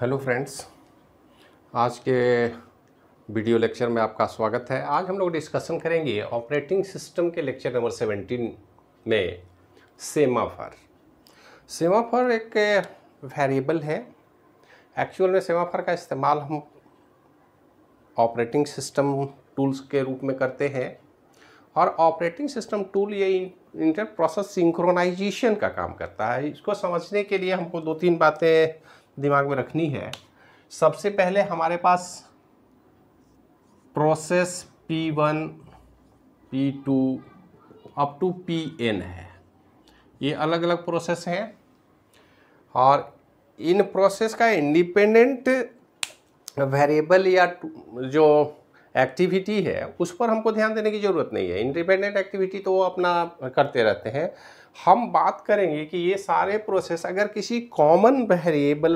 hello friends आज के video lecture में आपका स्वागत है आज हम लोग डिस्कशन करेंगे ऑपरेटिंग सिस्टम के लेक्चर नंबर सेवेंटीन में सेमाफर सेमाफर एक वेरिएबल है एक्चुअल में सेमाफर का इस्तेमाल हम ऑपरेटिंग सिस्टम टूल्स के रूप में करते हैं और ऑपरेटिंग सिस्टम टूल ये इंटर प्रोसेस सिंक्रोनाइजेशन का काम करता है इसको समझने के लिए हमको दो तीन बातें दिमाग में रखनी है सबसे पहले हमारे पास process P one P two up to P N है ये अलग अलग प्रोसेस हैं और इन प्रोसेस का इंडिपेंडेंट वेरिएबल या जो एक्टिविटी है उस पर हमको ध्यान देने की ज़रूरत नहीं है इंडिपेंडेंट एक्टिविटी तो वो अपना करते रहते हैं हम बात करेंगे कि ये सारे प्रोसेस अगर किसी कॉमन वेरिएबल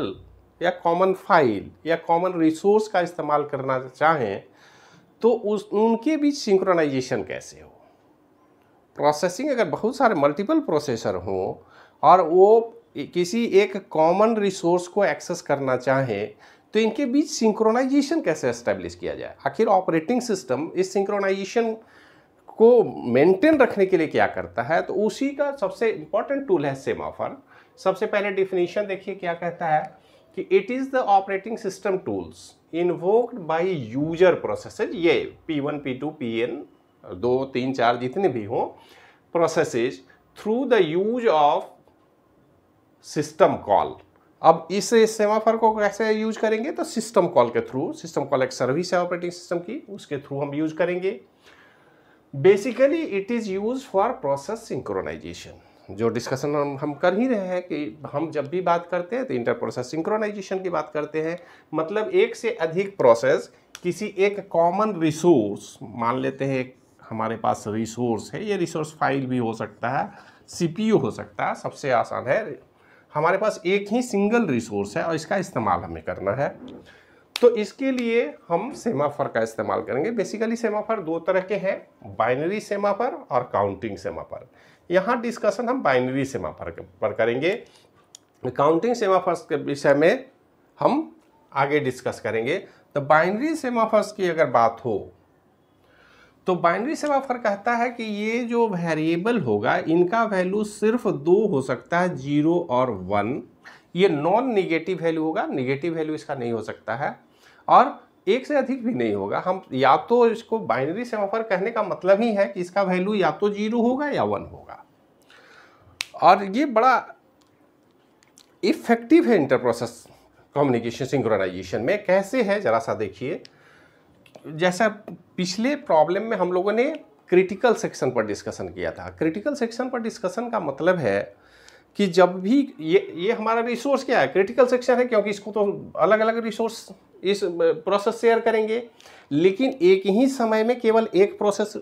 या कॉमन फाइल या कॉमन रिसोर्स का इस्तेमाल करना चाहें तो उस उनके बीच सिंक्रोनाइजेशन कैसे हो प्रोसेसिंग अगर बहुत सारे मल्टीपल प्रोसेसर हों और वो किसी एक कॉमन रिसोर्स को एक्सेस करना चाहें तो इनके बीच सिंक्रोनाइजेशन कैसे इस्टेब्लिश किया जाए आखिर ऑपरेटिंग सिस्टम इस सिंक्रोनाइजेशन को मेंटेन रखने के लिए क्या करता है तो उसी का सबसे इंपॉर्टेंट टूल है सेमाफर सबसे पहले डिफिनीशन देखिए क्या कहता है कि it is the operating system tools invoked by user processes ये P one P two P N दो तीन चार जितने भी हों processes through the use of system call अब इस सेमाफर को कैसे यूज करेंगे तो सिस्टम कॉल के थ्रू सिस्टम कॉल एक सर्विस है ऑपरेटिंग सिस्टम की उसके थ्रू हम यूज करेंगे basically it is use for process synchronization जो डिस्कशन हम हम कर ही रहे हैं कि हम जब भी बात करते हैं तो इंटर प्रोसेस सिंक्रोनाइजेशन की बात करते हैं मतलब एक से अधिक प्रोसेस किसी एक कॉमन रिसोर्स मान लेते हैं एक हमारे पास रिसोर्स है ये रिसोर्स फाइल भी हो सकता है सीपीयू हो सकता है सबसे आसान है हमारे पास एक ही सिंगल रिसोर्स है और इसका इस्तेमाल हमें करना है तो इसके लिए हम सेमाफर का इस्तेमाल करेंगे बेसिकली सेमाफर दो तरह के हैं बाइनरी सेमाफर और काउंटिंग सेमाफर यहाँ डिस्कशन हम बाइनरी सेमाफर पर करेंगे काउंटिंग सेमाफर्स के विषय में हम आगे डिस्कस करेंगे तो बाइनरी सेमाफर्स की अगर बात हो तो बाइनरी सेमाफर कहता है कि ये जो वेरिएबल होगा इनका वैल्यू सिर्फ दो हो सकता है जीरो और वन ये नॉन निगेटिव वैल्यू होगा निगेटिव वैल्यू इसका नहीं हो सकता है और एक से अधिक भी नहीं होगा हम या तो इसको बाइनरी सेमाफर कहने का मतलब ही है कि इसका वैल्यू या तो जीरो होगा या वन होगा और ये बड़ा इफेक्टिव है इंटरप्रोसेस कम्युनिकेशन सिंक्रोनाइजेशन में कैसे है ज़रा सा देखिए जैसा पिछले प्रॉब्लम में हम लोगों ने क्रिटिकल सेक्शन पर डिस्कशन किया था क्रिटिकल सेक्शन पर डिस्कशन का मतलब है कि जब भी ये ये हमारा रिसोर्स क्या है क्रिटिकल सेक्शन है क्योंकि इसको तो अलग अलग रिसोर्स इस प्रोसेस शेयर करेंगे लेकिन एक ही समय में केवल एक प्रोसेस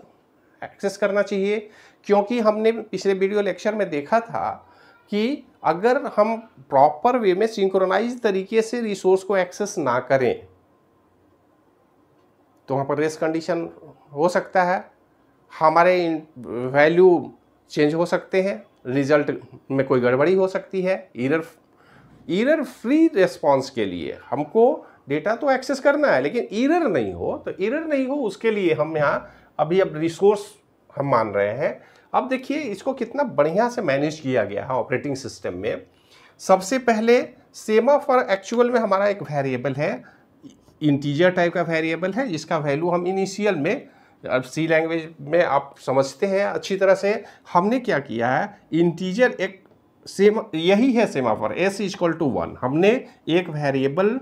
एक्सेस करना चाहिए क्योंकि हमने पिछले वीडियो लेक्चर में देखा था कि अगर हम प्रॉपर वे में सिंक्रोनाइज तरीके से रिसोर्स को एक्सेस ना करें तो वहाँ पर रेस कंडीशन हो सकता है हमारे वैल्यू चेंज हो सकते हैं रिजल्ट में कोई गड़बड़ी हो सकती है ईरर ईरर फ्री रेस्पॉन्स के लिए हमको डेटा तो एक्सेस करना है लेकिन इरर नहीं हो तो इरर नहीं हो उसके लिए हम यहाँ अभी अब रिसोर्स हम मान रहे हैं अब देखिए इसको कितना बढ़िया से मैनेज किया गया है ऑपरेटिंग सिस्टम में सबसे पहले सेमा फॉर एक्चुअल में हमारा एक वेरिएबल है इंटीजर टाइप का वेरिएबल है जिसका वैल्यू हम इनिशियल में अब सी लैंग्वेज में आप समझते हैं अच्छी तरह से हमने क्या किया है इंटीजर एक सेम यही है semaphore S is equal to one हमने एक वेरिएबल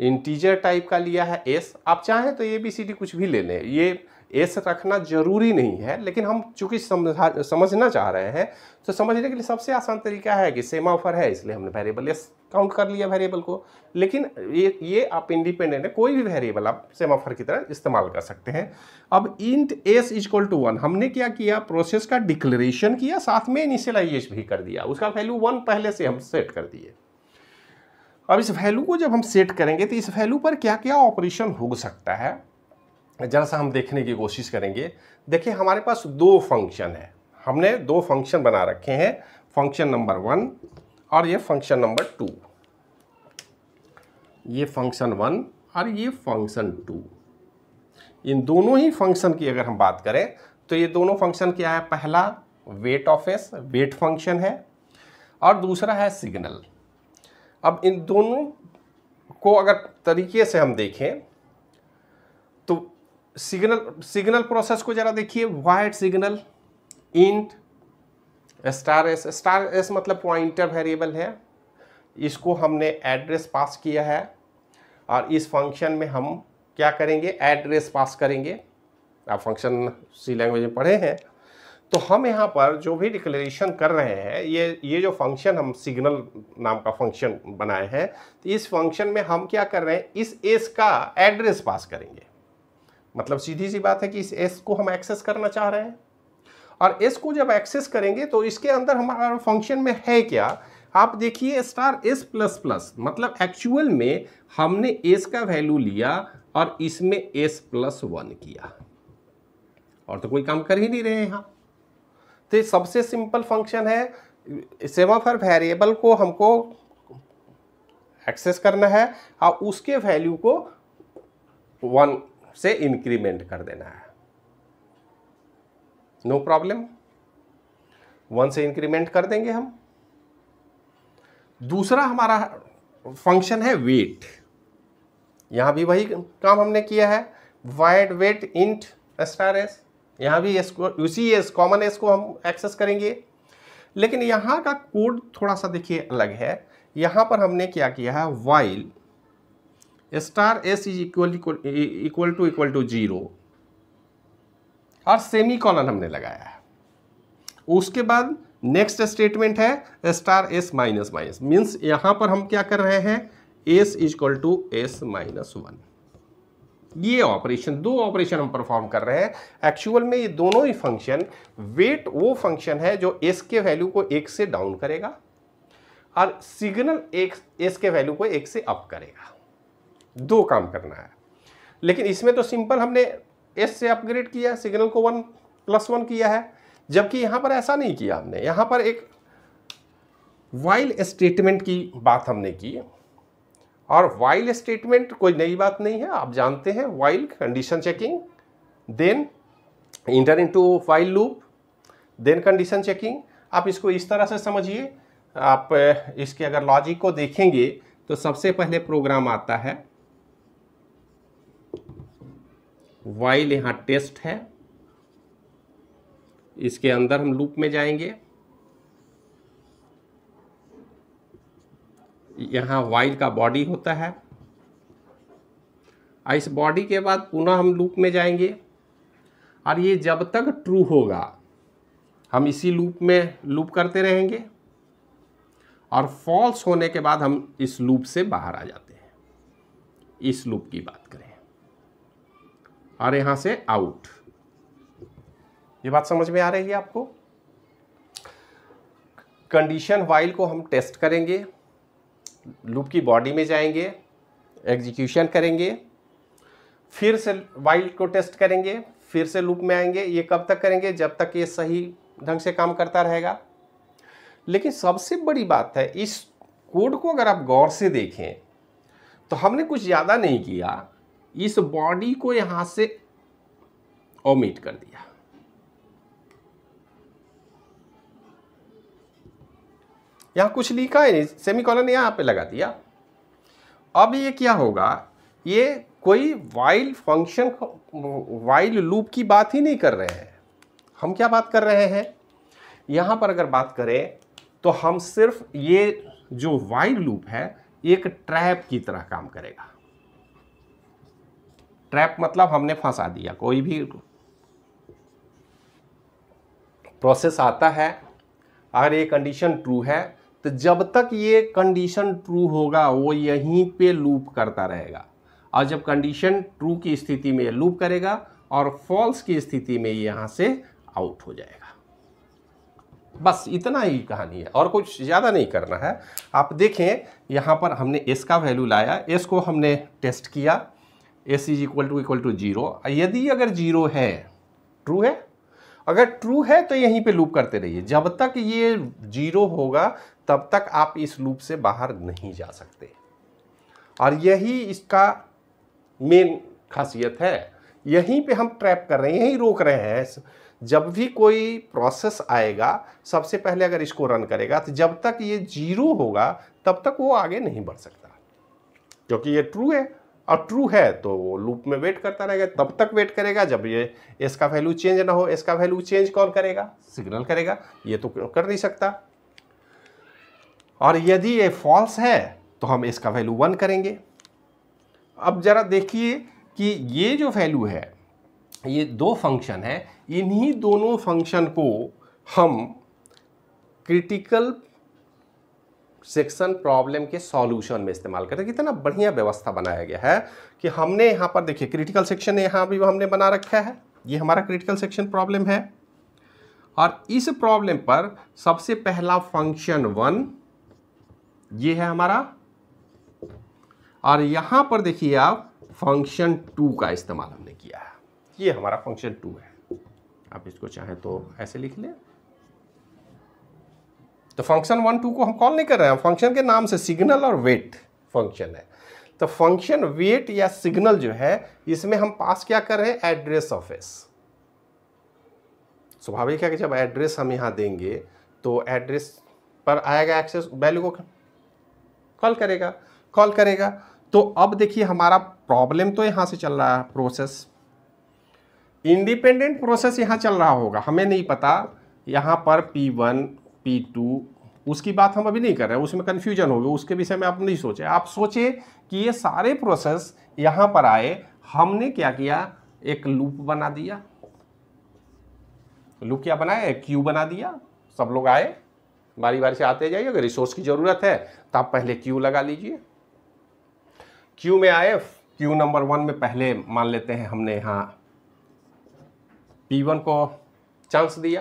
इंटीजर टाइप का लिया है एस आप चाहें तो ए बी सी डी कुछ भी ले लें ये एस रखना जरूरी नहीं है लेकिन हम चूंकि समझा समझना चाह रहे हैं तो समझने के लिए सबसे आसान तरीका है कि ऑफ़र है इसलिए हमने वेरिएबल एस काउंट कर लिया वेरिएबल को लेकिन ये ये आप इंडिपेंडेंट है कोई भी वेरिएबल आप सेम ऑफर की तरह इस्तेमाल कर सकते हैं अब int S is equal to one हमने क्या किया प्रोसेस का डिक्लेरेशन किया साथ में इनिशियलाइजेशन भी कर दिया उसका वैल्यू वन पहले से हम सेट कर दिए अब इस वैल्यू को जब हम सेट करेंगे तो इस वैल्यू पर क्या क्या ऑपरेशन हो सकता है जरा सा हम देखने की कोशिश करेंगे देखिए हमारे पास दो फंक्शन है हमने दो फंक्शन बना रखे हैं फंक्शन नंबर वन और ये फंक्शन नंबर टू ये फंक्शन वन और ये फंक्शन टू इन दोनों ही फंक्शन की अगर हम बात करें तो ये दोनों फंक्शन क्या है पहला wait of S wait function है और दूसरा है सिग्नल अब इन दोनों को अगर तरीके से हम देखें तो सिग्नल सिग्नल प्रोसेस को ज़रा देखिए wait signal int star S star S मतलब पॉइंटर वेरिएबल है इसको हमने एड्रेस पास किया है और इस फंक्शन में हम क्या करेंगे एड्रेस पास करेंगे आप फंक्शन सी लैंग्वेज में पढ़े हैं तो हम यहाँ पर जो भी डिक्लेरेशन कर रहे हैं ये ये जो फंक्शन हम सिग्नल नाम का फंक्शन बनाए हैं तो इस फंक्शन में हम क्या कर रहे हैं इस एस का एड्रेस पास करेंगे मतलब सीधी सी बात है कि इस एस को हम एक्सेस करना चाह रहे हैं और एस को जब एक्सेस करेंगे तो इसके अंदर हमारा फंक्शन में है क्या आप देखिए स्टार एस प्लस प्लस मतलब एक्चुअल में हमने एस का वैल्यू लिया और इसमें एस प्लस वन किया और तो कोई काम कर ही नहीं रहे हैं यहाँ तो सबसे सिंपल फंक्शन है सेमाफर वेरिएबल को हमको एक्सेस करना है और हाँ, उसके वैल्यू को वन से इंक्रीमेंट कर देना है नो प्रॉब्लम वन से इंक्रीमेंट कर देंगे हम दूसरा हमारा फंक्शन है वेट यहां भी वही काम हमने किया है void wait int star S यहाँ भी एस उसी एस कॉमन एस को हम एक्सेस करेंगे लेकिन यहाँ का कोड थोड़ा सा देखिए अलग है यहाँ पर हमने क्या किया है while star S is equal equal to equal to zero और सेमी कॉलन हमने लगाया है उसके बाद नेक्स्ट स्टेटमेंट है star S minus minus means यहाँ पर हम क्या कर रहे हैं S is equal to S minus one ये ऑपरेशन दो ऑपरेशन हम परफॉर्म कर रहे हैं एक्चुअल में ये दोनों ही फंक्शन वेट वो फंक्शन है जो एस के वैल्यू को एक से डाउन करेगा और सिग्नल एक एस के वैल्यू को एक से अप करेगा दो काम करना है लेकिन इसमें तो सिंपल हमने एस से अपग्रेड किया सिग्नल को वन प्लस वन किया है जबकि यहाँ पर ऐसा नहीं किया हमने यहाँ पर एक वाइल स्टेटमेंट की बात हमने की और वाइल स्टेटमेंट कोई नई बात नहीं है आप जानते हैं while condition checking then enter into while loop then condition checking आप इसको इस तरह से समझिए आप इसके अगर लॉजिक को देखेंगे तो सबसे पहले प्रोग्राम आता है वाइल यहाँ टेस्ट है इसके अंदर हम लूप में जाएंगे यहाँ वाइल का बॉडी होता है और इस बॉडी के बाद पुनः हम लूप में जाएंगे और ये जब तक ट्रू होगा हम इसी लूप में लूप करते रहेंगे और फॉल्स होने के बाद हम इस लूप से बाहर आ जाते हैं इस लूप की बात करें और यहाँ से आउट ये बात समझ में आ रही है आपको कंडीशन वाइल को हम टेस्ट करेंगे लूप की बॉडी में जाएंगे एग्जीक्यूशन करेंगे फिर से वाइल्ड को टेस्ट करेंगे फिर से लूप में आएंगे ये कब तक करेंगे जब तक ये सही ढंग से काम करता रहेगा लेकिन सबसे बड़ी बात है इस कोड को अगर आप गौर से देखें तो हमने कुछ ज़्यादा नहीं किया इस बॉडी को यहाँ से ओमिट कर दिया यहाँ कुछ लिखा ही नहीं सेमी कॉलन यहाँ पे लगा दिया अब ये क्या होगा ये कोई वाइल फंक्शन वाइल लूप की बात ही नहीं कर रहे हैं हम क्या बात कर रहे हैं यहाँ पर अगर बात करें तो हम सिर्फ ये जो वाइल लूप है एक ट्रैप की तरह काम करेगा ट्रैप मतलब हमने फंसा दिया कोई भी प्रोसेस आता है अगर ये कंडीशन ट्रू है तो जब तक ये कंडीशन ट्रू होगा वो यहीं पे लूप करता रहेगा और जब कंडीशन ट्रू की स्थिति में लूप करेगा और फॉल्स की स्थिति में यहाँ से आउट हो जाएगा बस इतना ही कहानी है और कुछ ज़्यादा नहीं करना है आप देखें यहाँ पर हमने एस का वैल्यू लाया एस को हमने टेस्ट किया S is equal to equal to zero यदि अगर जीरो है ट्रू है अगर ट्रू है तो यहीं पे लूप करते रहिए जब तक ये जीरो होगा तब तक आप इस लूप से बाहर नहीं जा सकते और यही इसका मेन खासियत है यहीं पे हम ट्रैप कर रहे हैं यहीं रोक रहे हैं जब भी कोई प्रोसेस आएगा सबसे पहले अगर इसको रन करेगा तो जब तक ये जीरो होगा तब तक वो आगे नहीं बढ़ सकता क्योंकि ये ट्रू है और ट्रू है तो वो लूप में वेट करता रहेगा तब तक वेट करेगा जब ये इसका वैल्यू चेंज ना हो इसका वैल्यू चेंज कौन करेगा सिग्नल करेगा ये तो कर नहीं सकता और यदि ये फॉल्स है तो हम इसका वैल्यू वन करेंगे अब ज़रा देखिए कि ये जो वैल्यू है ये दो फंक्शन है इन्हीं दोनों फंक्शन को हम क्रिटिकल सेक्शन प्रॉब्लम के सॉल्यूशन में इस्तेमाल करते हैं कितना बढ़िया व्यवस्था बनाया गया है कि हमने यहाँ पर देखिए क्रिटिकल सेक्शन यहाँ भी हमने बना रखा है ये हमारा क्रिटिकल सेक्शन प्रॉब्लम है और इस प्रॉब्लम पर सबसे पहला फंक्शन वन ये है हमारा और यहां पर देखिए आप फंक्शन टू का इस्तेमाल हमने किया है ये हमारा फंक्शन टू है आप इसको चाहें तो ऐसे लिख लें तो फंक्शन वन टू को हम कॉल नहीं कर रहे हैं फंक्शन के नाम से सिग्नल और वेट फंक्शन है तो फंक्शन वेट या सिग्नल जो है इसमें हम पास क्या कर रहे हैं एड्रेस ऑफ एस स्वाभाविक है कि जब एड्रेस हम यहां देंगे तो एड्रेस पर आएगा एक्सेस वैल्यू को कॉल करेगा कॉल करेगा तो अब देखिए हमारा प्रॉब्लम तो यहाँ से चल रहा है प्रोसेस इंडिपेंडेंट प्रोसेस यहाँ चल रहा होगा हमें नहीं पता यहाँ पर पी वन पी टू उसकी बात हम अभी नहीं कर रहे हैं उसमें कन्फ्यूजन होगी उसके विषय में आप नहीं सोचे आप सोचे कि ये सारे प्रोसेस यहाँ पर आए हमने क्या किया एक लूप बना दिया लूप क्या बनाया क्यू बना दिया सब लोग आए बारी बारी से आते जाइए अगर रिसोर्स की ज़रूरत है तो आप पहले क्यू लगा लीजिए क्यू में आए क्यू नंबर वन में पहले मान लेते हैं हमने यहाँ पी वन को चांस दिया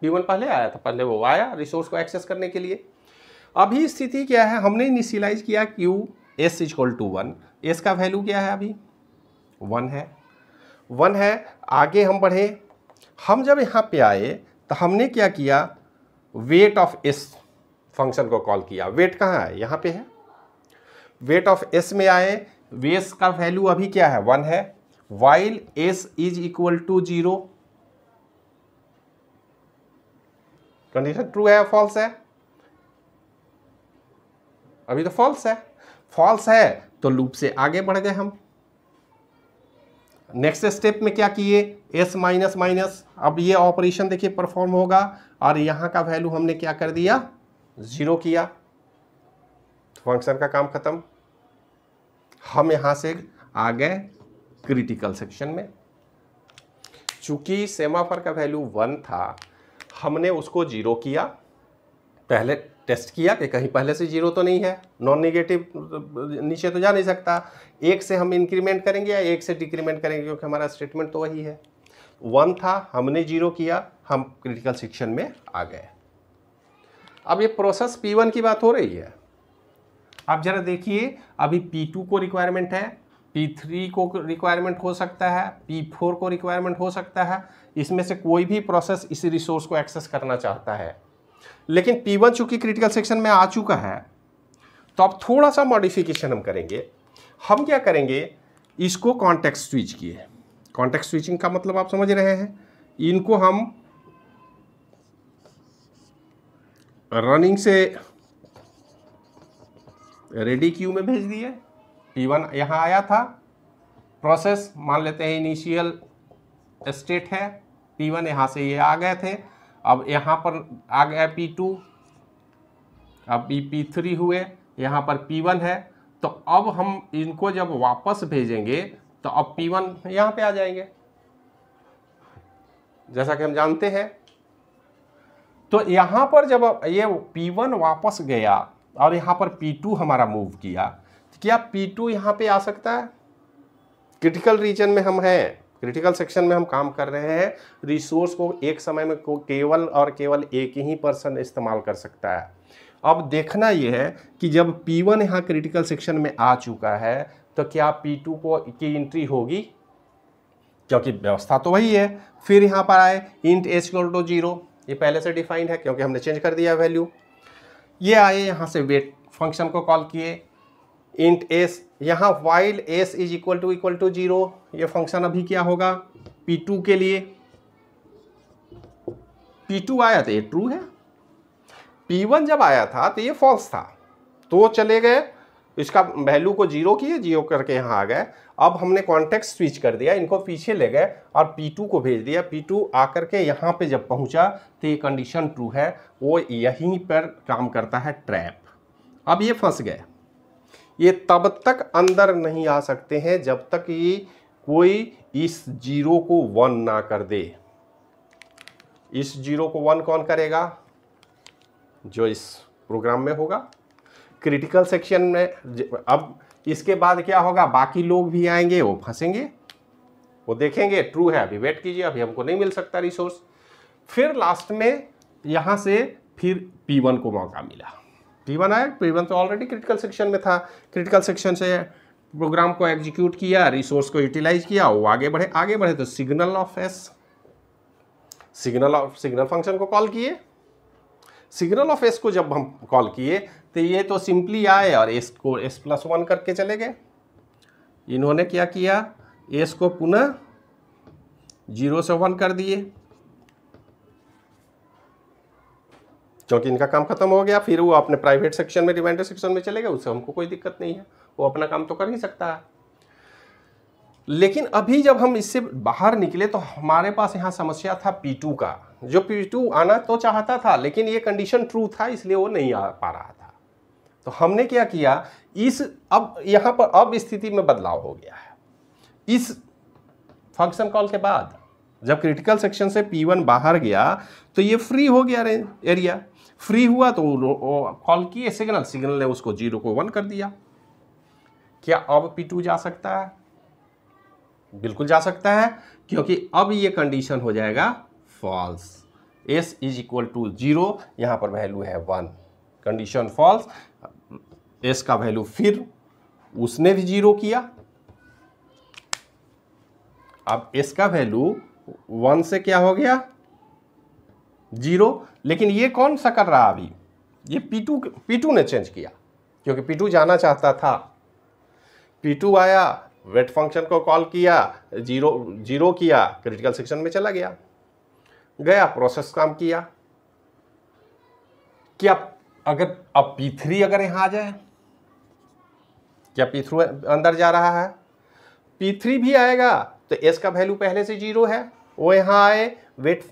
पी वन पहले आया था पहले वो आया रिसोर्स को एक्सेस करने के लिए अभी स्थिति क्या है हमने इनिशियलाइज किया Q S is call to one S का वैल्यू क्या है अभी वन है वन है आगे हम बढ़े हम जब यहाँ पे आए तो हमने क्या किया वेट ऑफ एस फंक्शन को कॉल किया वेट कहाँ है यहाँ पे है वेट ऑफ एस में आए वेस का वैल्यू अभी क्या है वन है while S is equal to zero condition true है फॉल्स है अभी तो फॉल्स है फॉल्स है तो लूप से आगे बढ़ गए हम नेक्स्ट स्टेप में क्या किए एस माइनस माइनस अब ये ऑपरेशन देखिए परफॉर्म होगा और यहाँ का वैल्यू हमने क्या कर दिया ज़ीरो किया फंक्शन का काम ख़त्म हम यहाँ से आ गए क्रिटिकल सेक्शन में चूंकि सेमाफर का वैल्यू वन था हमने उसको जीरो किया पहले टेस्ट किया कि कहीं पहले से जीरो तो नहीं है नॉन निगेटिव नीचे तो जा नहीं सकता एक से हम इंक्रीमेंट करेंगे या एक से डिक्रीमेंट करेंगे क्योंकि हमारा स्टेटमेंट तो वही है वन था हमने जीरो किया हम क्रिटिकल सेक्शन में आ गए अब ये प्रोसेस पी वन की बात हो रही है आप जरा देखिए अभी पी टू को रिक्वायरमेंट है पी थ्री को रिक्वायरमेंट हो सकता है पी फोर को रिक्वायरमेंट हो सकता है इसमें से कोई भी प्रोसेस इसी रिसोर्स को एक्सेस करना चाहता है लेकिन पी वन चूंकि क्रिटिकल सेक्शन में आ चुका है तो अब थोड़ा सा मॉडिफिकेशन हम करेंगे हम क्या करेंगे इसको कॉन्टेक्ट स्विच किए कॉन्टेक्ट स्विचिंग का मतलब आप समझ रहे हैं इनको हम रनिंग से रेडी क्यू में भेज दिए पी वन यहाँ आया था प्रोसेस मान लेते हैं इनिशियल स्टेट है पी वन यहाँ से ये आ गए थे अब यहाँ पर आ गया पी टू अब ये पी थ्री हुए यहाँ पर पी वन है तो अब हम इनको जब वापस भेजेंगे तो अब पी वन यहाँ पर आ जाएंगे जैसा कि हम जानते हैं तो यहाँ पर जब ये P1 वापस गया और यहाँ पर P2 हमारा मूव किया तो क्या P2 यहाँ पे आ सकता है क्रिटिकल रीजन में हम हैं क्रिटिकल सेक्शन में हम काम कर रहे हैं रिसोर्स को एक समय में को केवल और केवल एक ही पर्सन इस्तेमाल कर सकता है अब देखना यह है कि जब P1 वन यहाँ क्रिटिकल सेक्शन में आ चुका है तो क्या P2 को की इंट्री होगी क्योंकि व्यवस्था तो वही है फिर यहाँ पर आए इंट एच टू जीरो ये पहले से डिफाइंड है क्योंकि हमने चेंज कर दिया वैल्यू ये आए यहाँ से वेट फंक्शन को कॉल किए इंट एस यहाँ while S is equal to equal to zero ये फंक्शन अभी क्या होगा पी टू के लिए पी टू आया तो ये ट्रू है पी वन जब आया था तो ये फॉल्स था तो चले गए इसका वैल्यू को जीरो किए जीरो करके यहाँ आ गए अब हमने कॉन्टेक्स्ट स्विच कर दिया इनको पीछे ले गए और पी टू को भेज दिया पी टू आकर के यहाँ पर जब पहुँचा तो ये कंडीशन ट्रू है वो यहीं पर काम करता है ट्रैप अब ये फंस गए ये तब तक अंदर नहीं आ सकते हैं जब तक ये कोई इस जीरो को वन ना कर दे इस जीरो को वन कौन करेगा जो इस प्रोग्राम में होगा क्रिटिकल सेक्शन में अब इसके बाद क्या होगा बाकी लोग भी आएंगे वो फंसेंगे वो देखेंगे ट्रू है अभी वेट कीजिए अभी हमको नहीं मिल सकता रिसोर्स फिर लास्ट में यहां से फिर P1 को मौका मिला टी वन आया टी वन तो ऑलरेडी क्रिटिकल सेक्शन में था क्रिटिकल सेक्शन से प्रोग्राम को एग्जीक्यूट किया रिसोर्स को यूटिलाइज किया वो आगे बढ़े आगे बढ़े तो signal of S signal of signal function को कॉल किए सिग्नल ऑफ एस को जब हम कॉल किए तो ये तो सिंपली आए और एस को एस प्लस वन करके चले गए इन्होंने क्या किया एस को पुनः जीरो से वन कर दिए क्योंकि इनका काम खत्म हो गया फिर वो अपने प्राइवेट सेक्शन में रिमाइंडर सेक्शन में चले गए उससे हमको कोई दिक्कत नहीं है वो अपना काम तो कर ही सकता है लेकिन अभी जब हम इससे बाहर निकले तो हमारे पास यहाँ समस्या था टू का जो टू आना तो चाहता था लेकिन ये कंडीशन ट्रू था इसलिए वो नहीं आ पा रहा था तो हमने क्या किया इस अब यहाँ पर अब स्थिति में बदलाव हो गया है इस फंक्शन कॉल के बाद जब क्रिटिकल सेक्शन से पी वन बाहर गया तो ये फ्री हो गया रेंज एरिया फ्री हुआ तो कॉल किए सिग्नल सिग्नल ने उसको जीरो को वन कर दिया क्या अब पी टू जा सकता है बिल्कुल जा सकता है क्योंकि अब ये कंडीशन हो जाएगा false S is equal to zero यहां पर वैल्यू है वन कंडीशन फॉल्स एस का वैल्यू फिर उसने भी जीरो किया अब एस का वैल्यू वन से क्या हो गया जीरो लेकिन ये कौन सा कर रहा अभी ये पीटू पीटू ने चेंज किया क्योंकि पीटू जाना चाहता था पीटू आया वेट फंक्शन को कॉल किया जीरो जीरो किया क्रिटिकल सेक्शन में चला गया गया प्रोसेस काम किया क्या अगर अब पी थ्री अगर यहाँ आ जाए क्या पी थ्रू अंदर जा रहा है पी थ्री भी आएगा तो एस का वैल्यू पहले से जीरो है वो यहां आए वेट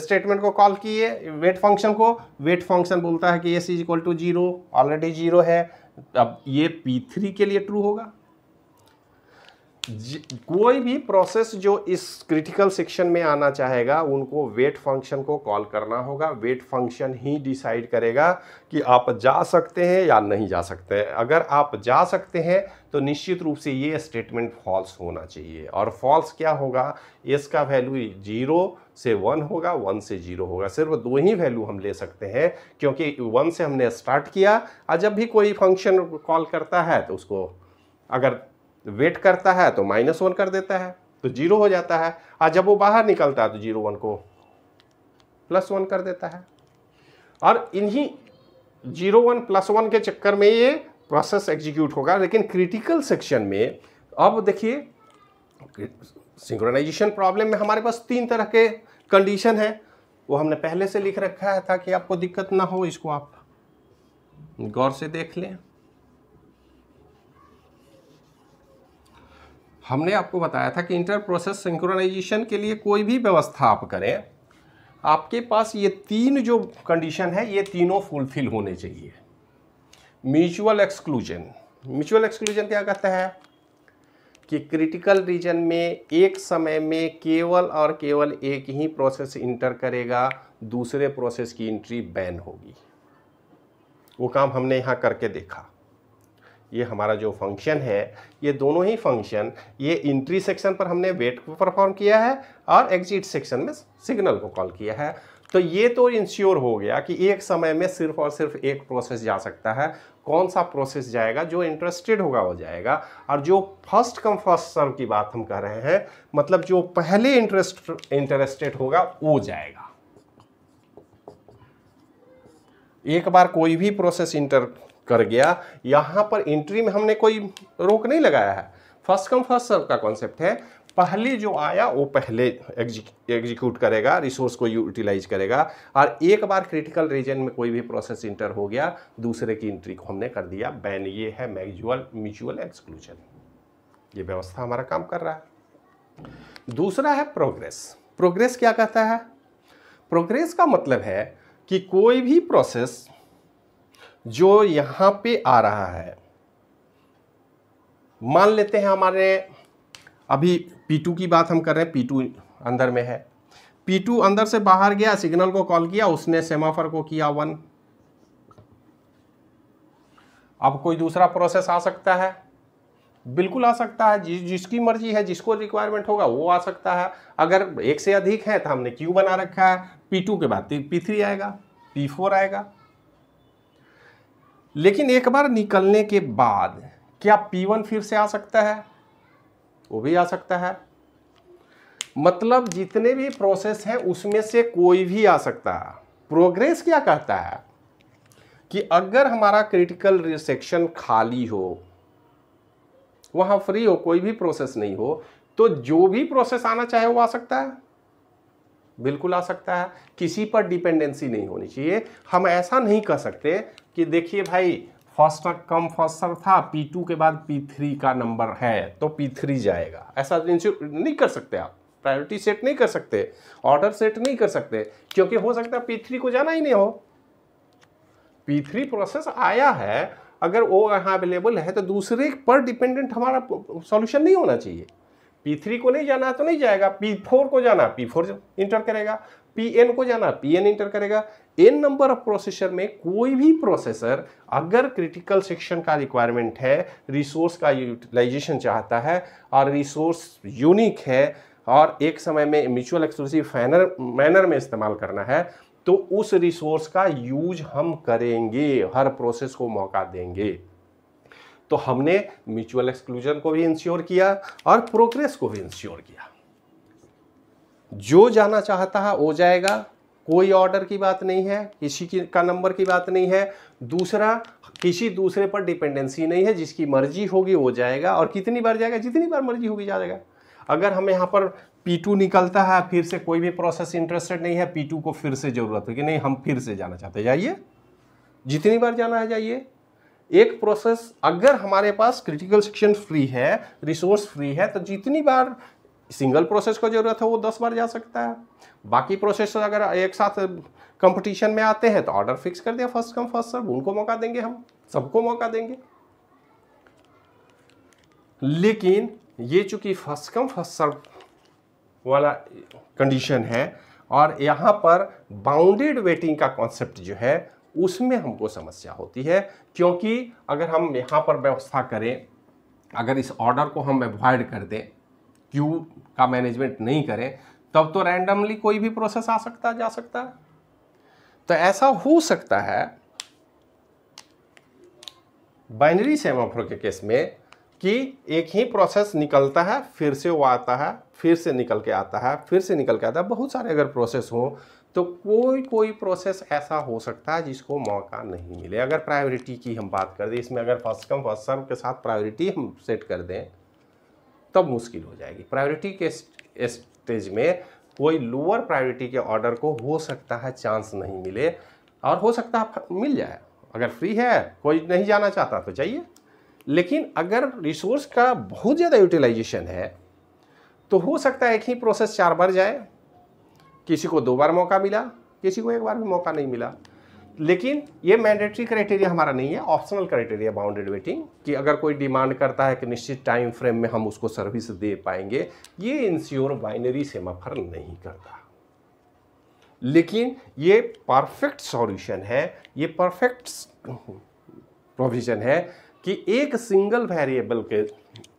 स्टेटमेंट को कॉल किए वेट फंक्शन को वेट फंक्शन बोलता है कि S is equal to zero already zero है अब ये पी थ्री के लिए ट्रू होगा कोई भी प्रोसेस जो इस क्रिटिकल सेक्शन में आना चाहेगा उनको वेट फंक्शन को कॉल करना होगा वेट फंक्शन ही डिसाइड करेगा कि आप जा सकते हैं या नहीं जा सकते हैं अगर आप जा सकते हैं तो निश्चित रूप से ये स्टेटमेंट फॉल्स होना चाहिए और फॉल्स क्या होगा एस का वैल्यू जीरो से वन होगा वन से जीरो होगा सिर्फ दो ही वैल्यू हम ले सकते हैं क्योंकि वन से हमने स्टार्ट किया और जब भी कोई फंक्शन कॉल करता है तो उसको अगर वेट करता है तो माइनस वन कर देता है तो जीरो हो जाता है और जब वो बाहर निकलता है तो जीरो वन को प्लस वन कर देता है और इन्हीं जीरो वन प्लस वन के चक्कर में ये प्रोसेस एग्जीक्यूट होगा लेकिन क्रिटिकल सेक्शन में अब देखिए सिंक्रोनाइजेशन प्रॉब्लम में हमारे पास तीन तरह के कंडीशन है वो हमने पहले से लिख रखा है ताकि आपको दिक्कत ना हो इसको आप गौर से देख लें हमने आपको बताया था कि इंटर प्रोसेस सिंक्रोनाइजेशन के लिए कोई भी व्यवस्था आप करें आपके पास ये तीन जो कंडीशन है ये तीनों फुलफिल होने चाहिए म्यूचुअल एक्सक्लूजन म्यूचुअल एक्सक्लूजन क्या कहता है कि क्रिटिकल रीजन में एक समय में केवल और केवल एक ही प्रोसेस इंटर करेगा दूसरे प्रोसेस की एंट्री बैन होगी वो काम हमने यहाँ करके देखा ये हमारा जो फंक्शन है ये दोनों ही फंक्शन ये इंट्री सेक्शन पर हमने वेट को परफॉर्म किया है और एग्जिट सेक्शन में सिग्नल को कॉल किया है तो ये तो इंश्योर हो गया कि एक समय में सिर्फ और सिर्फ एक प्रोसेस जा सकता है कौन सा प्रोसेस जाएगा जो इंटरेस्टेड होगा वो जाएगा और जो फर्स्ट कम फर्स्ट सर्व की बात हम कर रहे हैं मतलब जो पहले इंटरेस्ट इंटरेस्टेड होगा वो जाएगा एक बार कोई भी प्रोसेस इंटर कर गया यहाँ पर एंट्री में हमने कोई रोक नहीं लगाया है फर्स्ट कम फर्स्ट सर्व का कॉन्सेप्ट है पहले जो आया वो पहले एग्जीक्यूट करेगा रिसोर्स को यूटिलाइज करेगा और एक बार क्रिटिकल रीजन में कोई भी प्रोसेस इंटर हो गया दूसरे की एंट्री को हमने कर दिया बैन ये है मैगजुअल म्यूचुअल एक्सक्लूजन ये व्यवस्था हमारा काम कर रहा है दूसरा है प्रोग्रेस प्रोग्रेस क्या कहता है प्रोग्रेस का मतलब है कि कोई भी प्रोसेस जो यहां पे आ रहा है मान लेते हैं हमारे अभी P2 की बात हम कर रहे हैं P2 अंदर में है P2 अंदर से बाहर गया सिग्नल को कॉल किया उसने सेमाफर को किया वन अब कोई दूसरा प्रोसेस आ सकता है बिल्कुल आ सकता है जिस जिसकी मर्जी है जिसको रिक्वायरमेंट होगा वो आ सकता है अगर एक से अधिक है तो हमने क्यू बना रखा है टू के बाद थ्री आएगा फोर आएगा लेकिन एक बार निकलने के बाद क्या P1 फिर से आ सकता है वो भी आ सकता है मतलब जितने भी प्रोसेस हैं उसमें से कोई भी आ सकता है प्रोग्रेस क्या कहता है कि अगर हमारा क्रिटिकल सेक्शन खाली हो वहां फ्री हो कोई भी प्रोसेस नहीं हो तो जो भी प्रोसेस आना चाहे वो आ सकता है बिल्कुल आ सकता है किसी पर डिपेंडेंसी नहीं होनी चाहिए हम ऐसा नहीं कह सकते कि देखिए भाई फर्स्ट कम फर्स्ट सर था P2 के बाद P3 का नंबर है तो P3 जाएगा ऐसा नहीं कर सकते आप प्रायोरिटी सेट नहीं कर सकते ऑर्डर सेट नहीं कर सकते क्योंकि हो सकता है P3 को जाना ही नहीं हो P3 प्रोसेस आया है अगर वो यहाँ अवेलेबल है तो दूसरे पर डिपेंडेंट हमारा सॉल्यूशन नहीं होना चाहिए P3 को नहीं जाना तो नहीं जाएगा P4 को जाना P4 इंटर करेगा पी एन को जाना पी एन इंटर करेगा एन नंबर ऑफ प्रोसेसर में कोई भी प्रोसेसर अगर क्रिटिकल सेक्शन का रिक्वायरमेंट है रिसोर्स का यूटिलाइजेशन चाहता है और रिसोर्स यूनिक है और एक समय में म्यूचुअल एक्सक्लूसिव फैनर मैनर में इस्तेमाल करना है तो उस रिसोर्स का यूज हम करेंगे हर प्रोसेस को मौका देंगे तो हमने म्यूचुअल एक्सक्लूजन को भी इंश्योर किया और प्रोग्रेस को भी इंश्योर किया जो जाना चाहता है वो जाएगा कोई ऑर्डर की बात नहीं है किसी की का नंबर की बात नहीं है दूसरा किसी दूसरे पर डिपेंडेंसी नहीं है जिसकी मर्जी होगी वो जाएगा और कितनी बार जाएगा जितनी बार मर्जी होगी जाएगा अगर हम यहाँ पर P2 निकलता है फिर से कोई भी प्रोसेस इंटरेस्टेड नहीं है P2 को फिर से ज़रूरत है कि नहीं हम फिर से जाना चाहते जाइए जितनी बार जाना है जाइए एक प्रोसेस अगर हमारे पास क्रिटिकल सेक्शन फ्री है रिसोर्स फ्री है तो जितनी बार सिंगल प्रोसेस को ज़रूरत है वो दस बार जा सकता है बाकी प्रोसेस अगर एक साथ कंपटीशन में आते हैं तो ऑर्डर फिक्स कर दिया फर्स्ट कम फर्स्ट सर्व उनको मौका देंगे हम सबको मौका देंगे लेकिन ये चूंकि फर्स्ट कम फर्स्ट सर्व वाला कंडीशन है और यहाँ पर बाउंडेड वेटिंग का कॉन्सेप्ट जो है उसमें हमको समस्या होती है क्योंकि अगर हम यहाँ पर व्यवस्था करें अगर इस ऑर्डर को हम एवॉइड कर दें क्यू का मैनेजमेंट नहीं करें तब तो रैंडमली कोई भी प्रोसेस आ सकता जा सकता है तो ऐसा हो सकता है बाइनरी सेमाफोर के केस में कि एक ही प्रोसेस निकलता है फिर से वो आता है फिर से निकल के आता है फिर से निकल के आता है बहुत सारे अगर प्रोसेस हो तो कोई कोई प्रोसेस ऐसा हो सकता है जिसको मौका नहीं मिले अगर प्रायोरिटी की हम बात कर दें इसमें अगर फर्स्ट कम फर्स्ट सर्व के साथ प्रायोरिटी हम सेट कर दें तब मुश्किल हो जाएगी प्रायोरिटी के स्टेज में कोई लोअर प्रायोरिटी के ऑर्डर को हो सकता है चांस नहीं मिले और हो सकता है मिल जाए अगर फ्री है कोई नहीं जाना चाहता तो जाइए लेकिन अगर रिसोर्स का बहुत ज़्यादा यूटिलाइजेशन है तो हो सकता है एक ही प्रोसेस चार बार जाए किसी को दो बार मौका मिला किसी को एक बार भी मौका नहीं मिला लेकिन ये मैंडेटरी क्राइटेरिया हमारा नहीं है ऑप्शनल क्राइटेरिया बाउंडेड वेटिंग कि अगर कोई डिमांड करता है कि निश्चित टाइम फ्रेम में हम उसको सर्विस दे पाएंगे ये इंश्योर बाइनरी सेमाफर नहीं करता लेकिन ये परफेक्ट सॉल्यूशन है ये परफेक्ट प्रोविज़न है कि एक सिंगल वेरिएबल के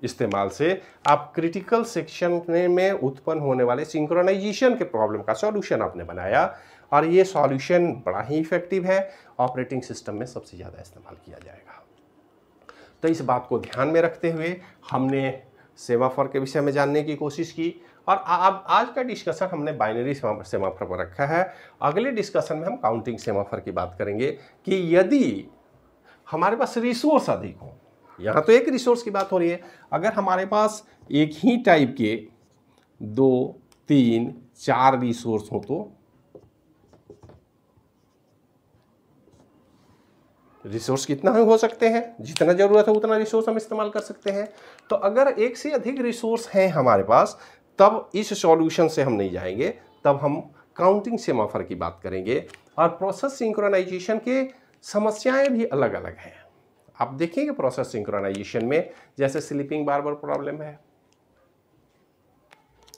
इस्तेमाल से आप क्रिटिकल सेक्शन में उत्पन्न होने वाले सिंक्रोनाइजेशन के प्रॉब्लम का सॉल्यूशन आपने बनाया और ये सॉल्यूशन बड़ा ही इफ़ेक्टिव है ऑपरेटिंग सिस्टम में सबसे ज़्यादा इस्तेमाल किया जाएगा तो इस बात को ध्यान में रखते हुए हमने सेवाफर के विषय में जानने की कोशिश की और अब आज का डिस्कशन हमने बाइनरी सेमाफर पर रखा है अगले डिस्कशन में हम काउंटिंग सेमाफर की बात करेंगे कि यदि हमारे पास रिसोर्स अधिक हो यहाँ तो एक रिसोर्स की बात हो रही है अगर हमारे पास एक ही टाइप के दो तीन चार रिसोर्स हो तो रिसोर्स कितना हो सकते हैं जितना ज़रूरत है उतना रिसोर्स हम इस्तेमाल कर सकते हैं तो अगर एक से अधिक रिसोर्स हैं हमारे पास तब इस सॉल्यूशन से हम नहीं जाएंगे तब हम काउंटिंग सेमाफर की बात करेंगे और प्रोसेस सिंक्रोनाइजेशन के समस्याएं भी अलग अलग हैं आप देखेंगे प्रोसेस सिंक्रोनाइजेशन में जैसे स्लीपिंग बार बार प्रॉब्लम है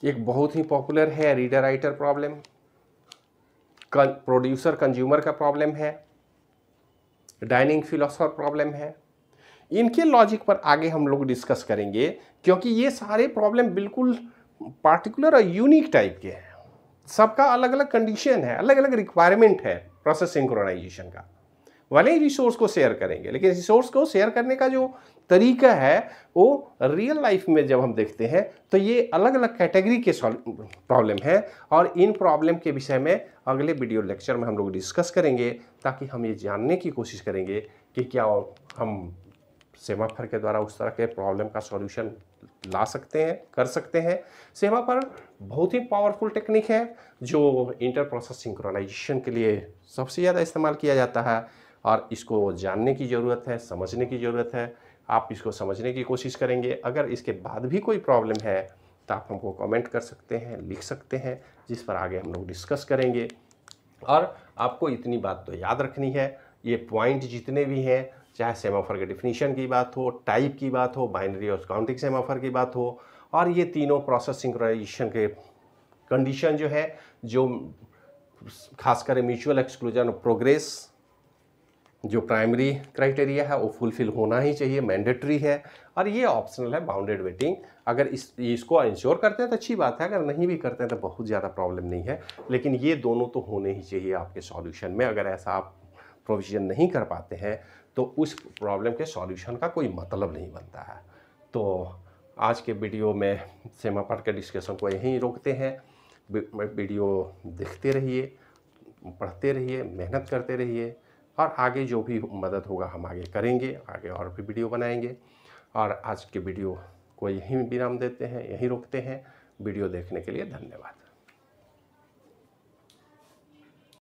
एक बहुत ही पॉपुलर है reader writer problem producer consumer का प्रॉब्लम है डाइनिंग फिलोसफर प्रॉब्लम है इनके लॉजिक पर आगे हम लोग डिस्कस करेंगे क्योंकि ये सारे प्रॉब्लम बिल्कुल पार्टिकुलर और यूनिक टाइप के हैं सबका अलग अलग कंडीशन है अलग अलग रिक्वायरमेंट है प्रोसेस सिंक्रोनाइजेशन का वाले ही रिसोर्स को शेयर करेंगे लेकिन रिसोर्स को शेयर करने का जो तरीका है वो रियल लाइफ में जब हम देखते हैं तो ये अलग अलग कैटेगरी के प्रॉब्लम हैं और इन प्रॉब्लम के विषय में अगले वीडियो लेक्चर में हम लोग डिस्कस करेंगे ताकि हम ये जानने की कोशिश करेंगे कि क्या हम सेमाफर के द्वारा उस तरह के प्रॉब्लम का सॉल्यूशन ला सकते हैं कर सकते हैं सेमाफर बहुत ही पावरफुल टेक्निक है जो इंटर प्रोसेस सिंक्रोनाइजेशन के लिए सबसे ज़्यादा इस्तेमाल किया जाता है और इसको जानने की ज़रूरत है समझने की ज़रूरत है आप इसको समझने की कोशिश करेंगे अगर इसके बाद भी कोई प्रॉब्लम है तो आप हमको कमेंट कर सकते हैं लिख सकते हैं जिस पर आगे हम लोग डिस्कस करेंगे और आपको इतनी बात तो याद रखनी है ये पॉइंट जितने भी हैं चाहे सेमाफर के डिफिनीशन की बात हो टाइप की बात हो बाइनरी और काउंटिंग सेमाफर की बात हो और ये तीनों प्रोसेस सिंक्राइजेशन के कंडीशन जो है जो खासकर म्यूचुअल एक्सक्लूजन प्रोग्रेस जो प्राइमरी क्राइटेरिया है वो फुलफिल होना ही चाहिए मैंडेटरी है और ये ऑप्शनल है बाउंडेड वेटिंग अगर इस इसको इंश्योर करते हैं तो अच्छी बात है अगर नहीं भी करते हैं तो बहुत ज़्यादा प्रॉब्लम नहीं है लेकिन ये दोनों तो होने ही चाहिए आपके सॉल्यूशन में अगर ऐसा आप प्रोविजन नहीं कर पाते हैं तो उस प्रॉब्लम के सॉल्यूशन का कोई मतलब नहीं बनता है तो आज के वीडियो में सेमा पढ़ के डिस्कशन को यहीं रोकते हैं वीडियो देखते रहिए पढ़ते रहिए मेहनत करते रहिए और आगे जो भी मदद होगा हम आगे करेंगे आगे और भी वीडियो बनाएंगे और आज के वीडियो को यहीं विराम देते हैं यहीं रोकते हैं वीडियो देखने के लिए धन्यवाद